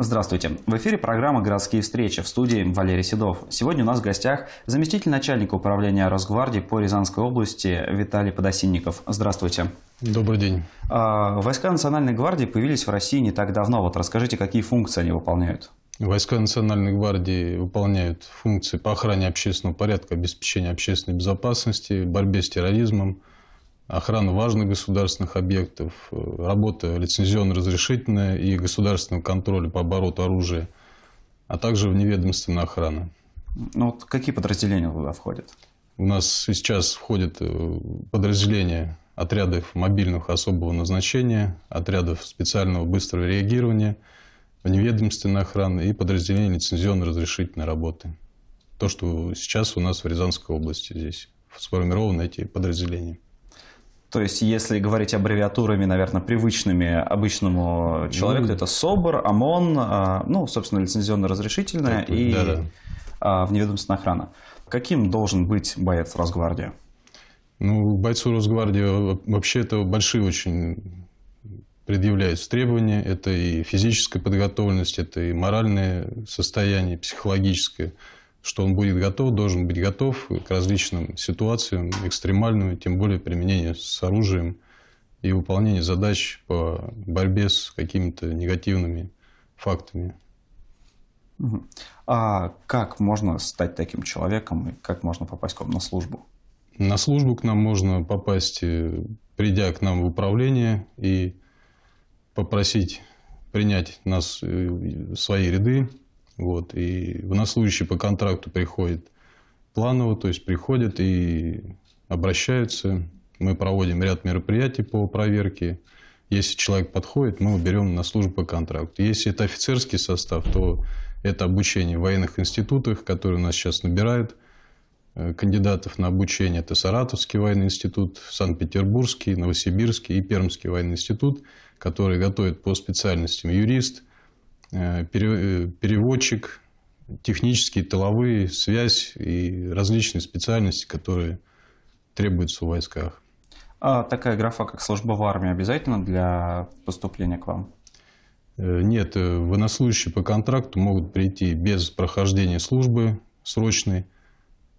Здравствуйте. В эфире программа «Городские встречи» в студии Валерий Седов. Сегодня у нас в гостях заместитель начальника управления Росгвардии по Рязанской области Виталий Подосинников. Здравствуйте. Добрый день. А, войска Национальной гвардии появились в России не так давно. Вот расскажите, какие функции они выполняют? Войска Национальной гвардии выполняют функции по охране общественного порядка, обеспечению общественной безопасности, борьбе с терроризмом, охрана важных государственных объектов, э, работа лицензионно-разрешительная и государственного контроля по обороту оружия, а также вневедомственная охрана. Ну, вот какие подразделения туда входят? У нас сейчас входят э, подразделения отрядов мобильных особого назначения, отрядов специального быстрого реагирования, вневедомственной охраны и подразделения лицензионно-разрешительной работы. То, что сейчас у нас в Рязанской области здесь сформированы эти подразделения. То есть, если говорить аббревиатурами, наверное, привычными обычному ну, человеку, mm-hmm. это СОБР, ОМОН, а, ну, собственно, лицензионно-разрешительное и да, да. вневедомственная охрана. Каким должен быть боец Росгвардии? Ну, бойцу Росгвардии вообще это большие очень предъявляются требования. Это и физическая подготовленность, это и моральное состояние, психологическое что он будет готов, должен быть готов к различным ситуациям, экстремальным, тем более применение с оружием и выполнение задач по борьбе с какими-то негативными фактами. А как можно стать таким человеком и как можно попасть к вам на службу? На службу к нам можно попасть, э, придя к нам в управление и попросить принять нас э, в свои ряды, вот. И на нас по контракту приходит планово, то есть приходят и обращаются. Мы проводим ряд мероприятий по проверке. Если человек подходит, мы его берем на службу по контракту. Если это офицерский состав, то это обучение в военных институтах, которые у нас сейчас набирают э, кандидатов на обучение. Это Саратовский военный институт, Санкт-Петербургский, Новосибирский и Пермский военный институт, которые готовят по специальностям юрист – Э, э, переводчик, технические, тыловые, связь и различные специальности, которые требуются в войсках. А такая графа, как служба в армии, обязательно для поступления к вам? Э, нет, военнослужащие по контракту могут прийти без прохождения службы срочной.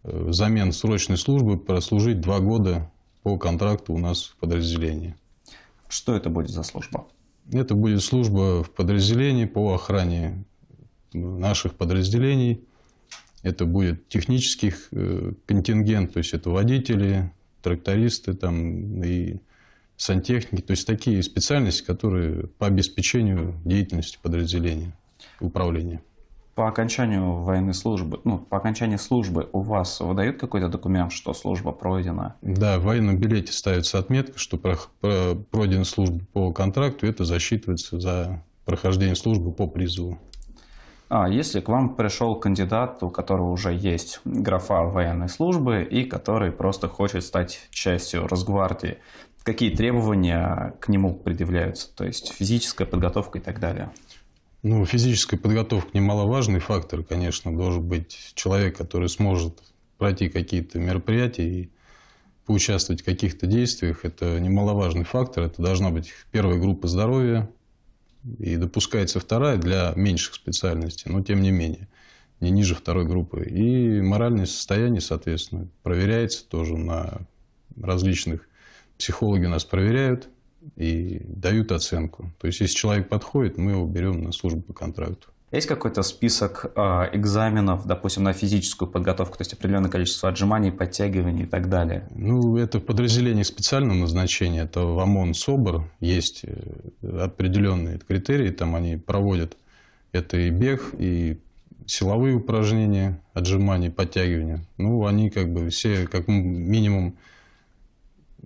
Замен срочной службы прослужить два года по контракту у нас в подразделении. Что это будет за служба? Это будет служба в подразделении по охране наших подразделений. Это будет технических э, контингент, то есть это водители, трактористы там, и сантехники. То есть такие специальности, которые по обеспечению деятельности подразделения, управления по окончанию военной службы, ну, по окончании службы у вас выдают какой-то документ, что служба пройдена? Да, в военном билете ставится отметка, что про, про, пройдена служба по контракту, это засчитывается за прохождение службы по призыву. А если к вам пришел кандидат, у которого уже есть графа военной службы и который просто хочет стать частью Росгвардии, какие требования к нему предъявляются, то есть физическая подготовка и так далее? Ну, физическая подготовка немаловажный фактор, конечно. Должен быть человек, который сможет пройти какие-то мероприятия и поучаствовать в каких-то действиях. Это немаловажный фактор. Это должна быть первая группа здоровья. И допускается вторая для меньших специальностей, но тем не менее, не ниже второй группы. И моральное состояние, соответственно, проверяется тоже на различных. Психологи нас проверяют, и дают оценку. То есть, если человек подходит, мы его берем на службу по контракту. Есть какой-то список э, экзаменов, допустим, на физическую подготовку, то есть определенное количество отжиманий, подтягиваний и так далее? Ну, это в подразделении специального назначения, это в ОМОН СОБР есть э, определенные критерии, там они проводят это и бег, и силовые упражнения, отжимания, подтягивания. Ну, они как бы все, как минимум,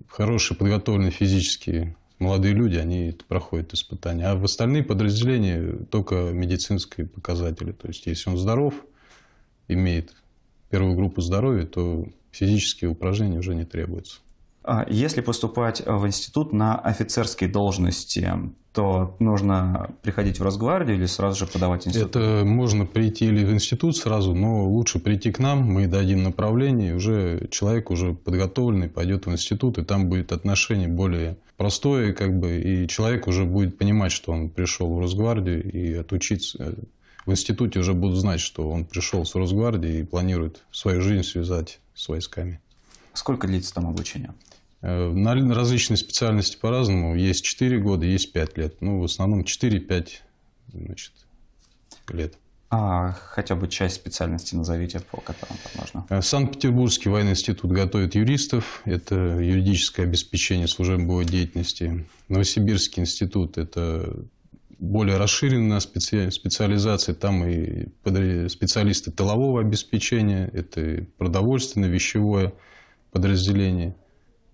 хорошие подготовленные физические молодые люди, они проходят испытания. А в остальные подразделения только медицинские показатели. То есть, если он здоров, имеет первую группу здоровья, то физические упражнения уже не требуются. А, если поступать э, в институт на офицерские должности, то нужно приходить в Росгвардию или сразу же подавать институт? Это можно прийти или в институт сразу, но лучше прийти к нам, мы дадим направление, уже человек уже подготовленный пойдет в институт, и там будет отношение более простое, как бы, и человек уже будет понимать, что он пришел в Росгвардию и отучиться э, в институте уже будут знать, что он пришел с Росгвардии и планирует свою жизнь связать с войсками. Сколько длится там обучение? Э, на различные специальности по-разному. Есть 4 года, есть 5 лет. Ну, в основном 4-5 значит, лет. А хотя бы часть специальности назовите, по которым там можно. Э, Санкт-Петербургский военный институт готовит юристов. Это юридическое обеспечение служебной деятельности. Новосибирский институт – это более расширенная специализация. Там и специалисты тылового обеспечения, это и продовольственное, вещевое подразделение –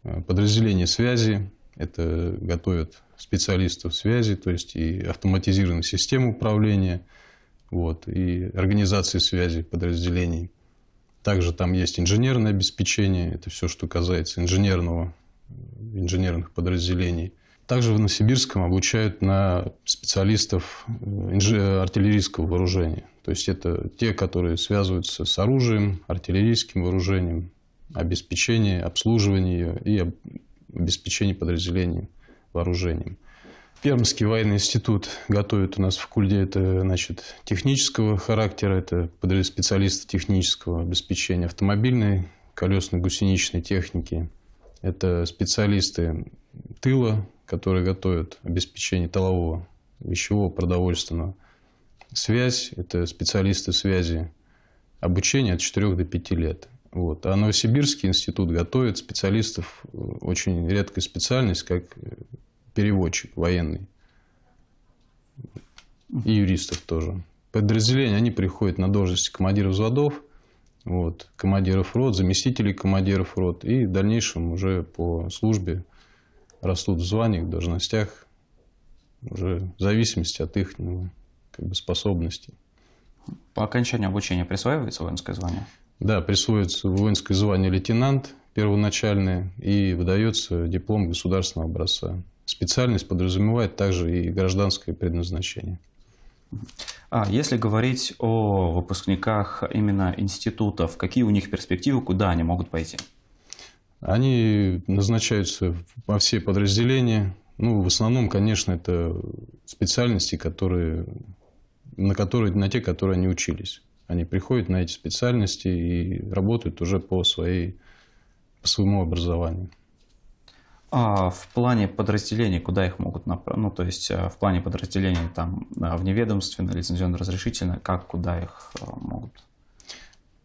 Э, Подразделение связи, это готовят специалистов связи, то есть и автоматизированные системы управления, вот, и организации связи подразделений. Также там есть инженерное обеспечение, это все, что касается инженерного, инженерных подразделений. Также в Новосибирском обучают на специалистов э, э, артиллерийского вооружения. То есть это те, которые связываются с оружием, артиллерийским вооружением, обеспечении, обслуживании и обеспечении подразделений вооружением. Пермский военный институт готовит у нас в Кульде это значит, технического характера, это специалисты технического обеспечения автомобильной, колесно-гусеничной техники. Это специалисты тыла, которые готовят обеспечение тылового, вещевого, продовольственного. Связь – это специалисты связи Обучение от 4 до 5 лет. Вот. А Новосибирский институт готовит специалистов, э, очень редкая специальность, как э, переводчик военный. И юристов тоже. Подразделения, они приходят на должности командиров взводов, вот, командиров рот, заместителей командиров рот. И в дальнейшем уже по службе растут в званиях, в должностях, уже в зависимости от их ну, как бы, способностей. По окончанию обучения присваивается воинское звание? Да, присвоится воинское звание лейтенант первоначальное и выдается диплом государственного образца. Специальность подразумевает также и гражданское предназначение. А если говорить о выпускниках именно институтов, какие у них перспективы, куда они могут пойти? Они назначаются во все подразделения. Ну, в основном, конечно, это специальности, которые, на, которые, на те, которые они учились. Они приходят на эти специальности и работают уже по, своей, по своему образованию. А в плане подразделений, куда их могут направить? Ну, то есть э, в плане подразделений там э, вневедомственно, лицензионно-разрешительно, как, куда их э, могут?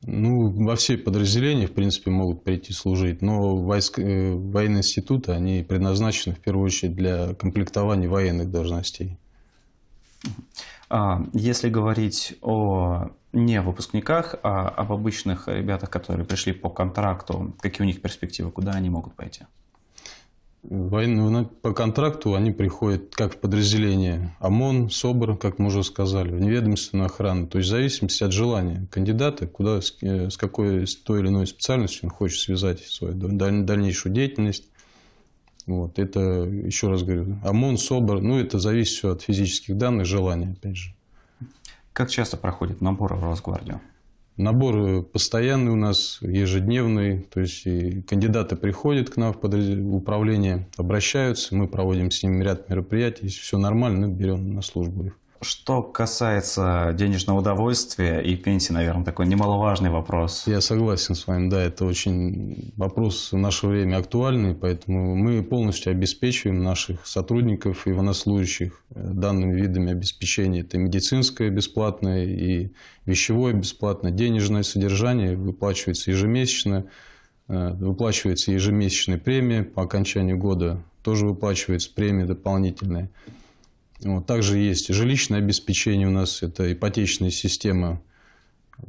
Ну, во все подразделения, в принципе, могут прийти служить, но войск, военные институты, они предназначены в первую очередь для комплектования военных должностей. А Если говорить о не о выпускниках, а об обычных ребятах, которые пришли по контракту, какие у них перспективы, куда они могут пойти? Ну, по контракту они приходят как в подразделение ОМОН, СОБР, как мы уже сказали, в неведомственную охрану. То есть в зависимости от желания кандидата, куда, э, с какой с той или иной специальностью он хочет связать свою дальнейшую деятельность. Вот, это, еще раз говорю, ОМОН, СОБР, ну это зависит все от физических данных, желания, опять же. Как часто проходит набор в Росгвардию? Набор э, постоянный у нас, ежедневный. То есть и кандидаты приходят к нам в управление, обращаются, мы проводим с ними ряд мероприятий. Если все нормально, мы берем на службу их. Что касается денежного удовольствия и пенсии, наверное, такой немаловажный вопрос. Я согласен с вами, да, это очень вопрос в наше время актуальный, поэтому мы полностью обеспечиваем наших сотрудников и военнослужащих э, данными видами обеспечения. Это медицинское бесплатное и вещевое бесплатное, денежное содержание выплачивается ежемесячно, э, выплачивается ежемесячная премия по окончанию года, тоже выплачивается премия дополнительная. Вот, также есть жилищное обеспечение у нас, это ипотечная система.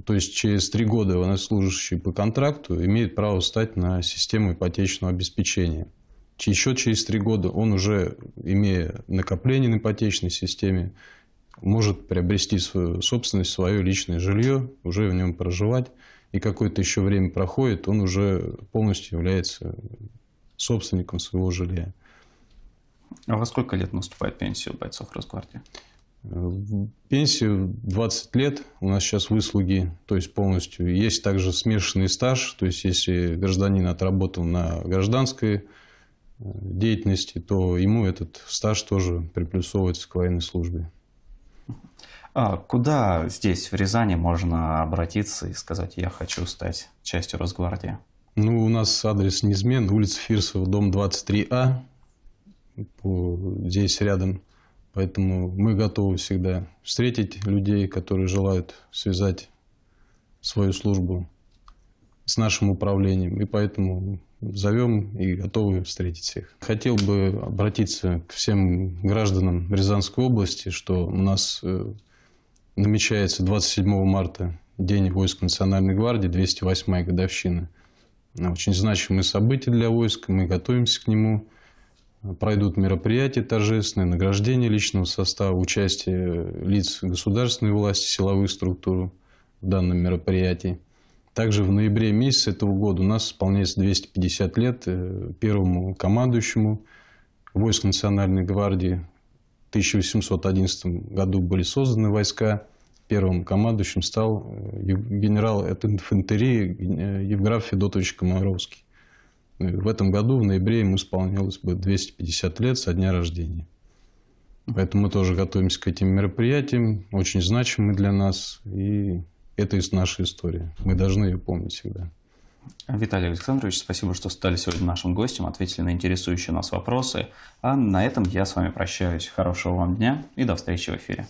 То есть через три года военнослужащий по контракту имеет право встать на систему ипотечного обеспечения. Еще через три года он уже, имея накопление на ипотечной системе, может приобрести свою собственность, свое личное жилье, уже в нем проживать. И какое-то еще время проходит, он уже полностью является собственником своего жилья. А во сколько лет наступает пенсия у бойцов Росгвардии? Пенсию 20 лет у нас сейчас выслуги, то есть полностью. Есть также смешанный стаж, то есть если гражданин отработал на гражданской э, деятельности, то ему этот стаж тоже приплюсовывается к военной службе. А куда здесь, в Рязани, можно обратиться и сказать, я хочу стать частью Росгвардии? Ну, у нас адрес неизменный: улица Фирсова, дом 23А здесь рядом. Поэтому мы готовы всегда встретить людей, которые желают связать свою службу с нашим управлением. И поэтому зовем и готовы встретить всех. Хотел бы обратиться к всем гражданам Рязанской области, что у нас э, намечается 27 марта День войск Национальной гвардии, 208-я годовщина. Очень значимое событие для войск, мы готовимся к нему пройдут мероприятия торжественные, награждение личного состава, участие лиц государственной власти, силовых структур в данном мероприятии. Также в ноябре месяце этого года у нас исполняется 250 лет э, первому командующему войск Национальной гвардии. В 1811 году были созданы войска. Первым командующим стал э, генерал от инфантерии э, Евграф Федотович Комаровский. В этом году, в ноябре, ему исполнилось бы 250 лет со дня рождения. Поэтому мы тоже готовимся к этим мероприятиям, очень значимы для нас, и это из нашей истории. Мы должны ее помнить всегда. Виталий Александрович, спасибо, что стали сегодня нашим гостем, ответили на интересующие нас вопросы. А на этом я с вами прощаюсь. Хорошего вам дня и до встречи в эфире.